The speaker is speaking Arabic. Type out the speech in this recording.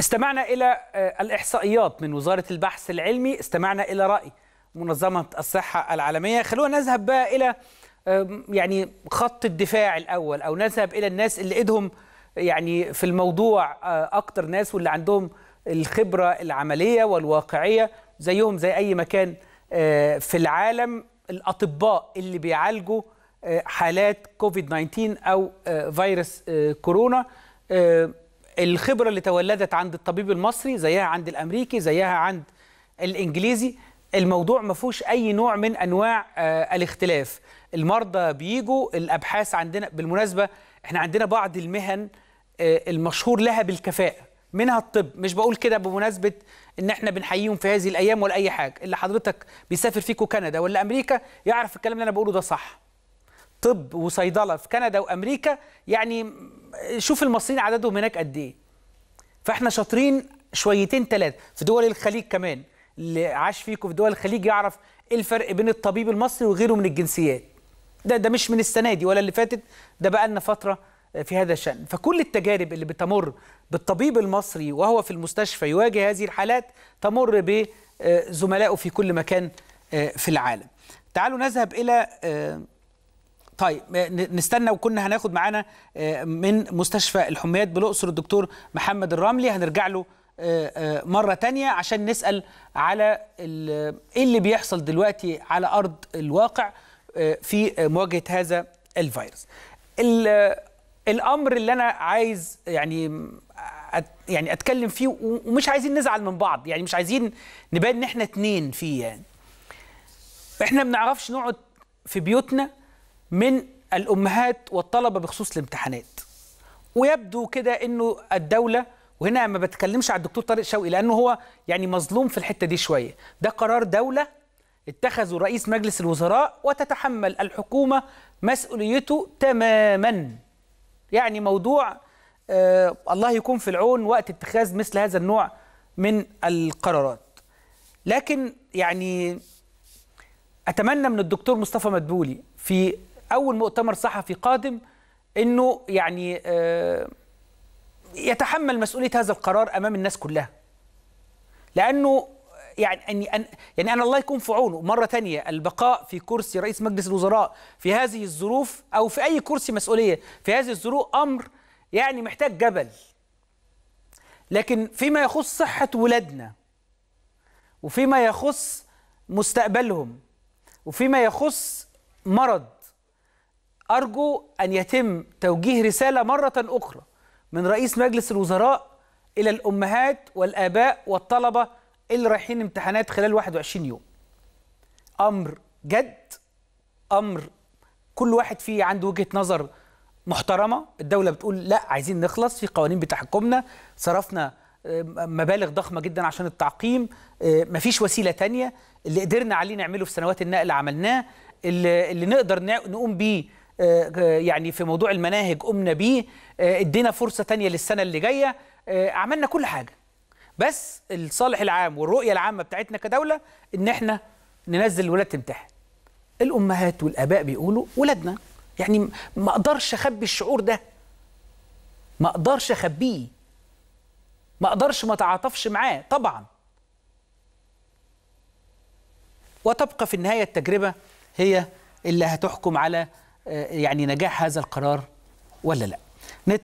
استمعنا إلى آه، الإحصائيات من وزارة البحث العلمي استمعنا إلى رأي منظمة الصحة العالمية خلونا نذهب بقى إلى يعني خط الدفاع الأول أو نذهب إلى الناس اللي إيدهم يعني في الموضوع آه، أكتر ناس واللي عندهم الخبرة العملية والواقعية زيهم زي أي مكان آه، في العالم الأطباء اللي بيعالجوا حالات كوفيد 19 أو فيروس كورونا الخبره اللي تولدت عند الطبيب المصري زيها عند الامريكي زيها عند الانجليزي الموضوع ما فيهوش اي نوع من انواع آه، الاختلاف المرضى بيجوا الابحاث عندنا بالمناسبه احنا عندنا بعض المهن آه، المشهور لها بالكفاءه منها الطب مش بقول كده بمناسبه ان احنا بنحييهم في هذه الايام ولا اي حاجه اللي حضرتك بيسافر فيكو كندا ولا امريكا يعرف الكلام اللي انا بقوله ده صح طب وصيدله في كندا وامريكا يعني شوف المصريين عددهم هناك قد ايه فاحنا شاطرين شويتين ثلاثه في دول الخليج كمان اللي عاش فيكم في دول الخليج يعرف ايه الفرق بين الطبيب المصري وغيره من الجنسيات ده ده مش من السنه دي ولا اللي فاتت ده بقى لنا فتره في هذا الشان فكل التجارب اللي بتمر بالطبيب المصري وهو في المستشفى يواجه هذه الحالات تمر بزملائه آه، في كل مكان آه، في العالم تعالوا نذهب الى آه، طيب نستنى وكنا هناخد معانا آه، من مستشفى الحميات بالاقصر الدكتور محمد الرملي هنرجع له آه، آه، مره تانية عشان نسال على ايه اللي بيحصل دلوقتي على ارض الواقع في مواجهه هذا الفيروس الامر اللي انا عايز يعني يعني اتكلم فيه ومش عايزين نزعل من بعض يعني مش عايزين نبان ان احنا اتنين فيه يعني احنا ما بنعرفش نقعد في بيوتنا من الأمهات والطلبة بخصوص الامتحانات ويبدو كده أنه الدولة وهنا ما بتكلمش على الدكتور طارق شوقي لأنه هو يعني مظلوم في الحتة دي شوية ده قرار دولة اتخذه رئيس مجلس الوزراء وتتحمل الحكومة مسؤوليته تماما يعني موضوع آه الله يكون في العون وقت اتخاذ مثل هذا النوع من القرارات لكن يعني أتمنى من الدكتور مصطفى مدبولي في اول مؤتمر صحفي قادم انه يعني آه، يتحمل مسؤوليه هذا القرار امام الناس كلها لانه يعني أن يعني أنا الله يكون في عونه مرة تانية البقاء في كرسي رئيس مجلس الوزراء في هذه الظروف أو في أي كرسي مسؤولية في هذه الظروف أمر يعني محتاج جبل لكن فيما يخص صحة ولادنا وفيما يخص مستقبلهم وفيما يخص مرض أرجو أن يتم توجيه رسالة مرة أخرى من رئيس مجلس الوزراء إلى الأمهات والآباء والطلبة اللي رايحين امتحانات خلال 21 يوم أمر جد أمر كل واحد فيه عنده وجهة نظر محترمة الدولة بتقول لا عايزين نخلص في قوانين بتحكمنا صرفنا آه، مبالغ ضخمة جدا عشان التعقيم آه، مفيش وسيلة تانية اللي قدرنا عليه نعمله في سنوات النقل عملناه اللي, اللي نقدر نقوم بيه آه، آه، يعني في موضوع المناهج قمنا بيه آه، ادينا فرصه تانية للسنه اللي جايه عملنا كل حاجه بس الصالح العام والرؤيه العامه بتاعتنا كدوله ان احنا ننزل الولاد تمتحن الامهات والاباء بيقولوا ولادنا يعني ما اقدرش اخبي الشعور ده ما اقدرش اخبيه ما اقدرش ما اتعاطفش معاه طبعا وتبقى في النهايه التجربه هي اللي هتحكم على يعني نجاح هذا القرار ولا لا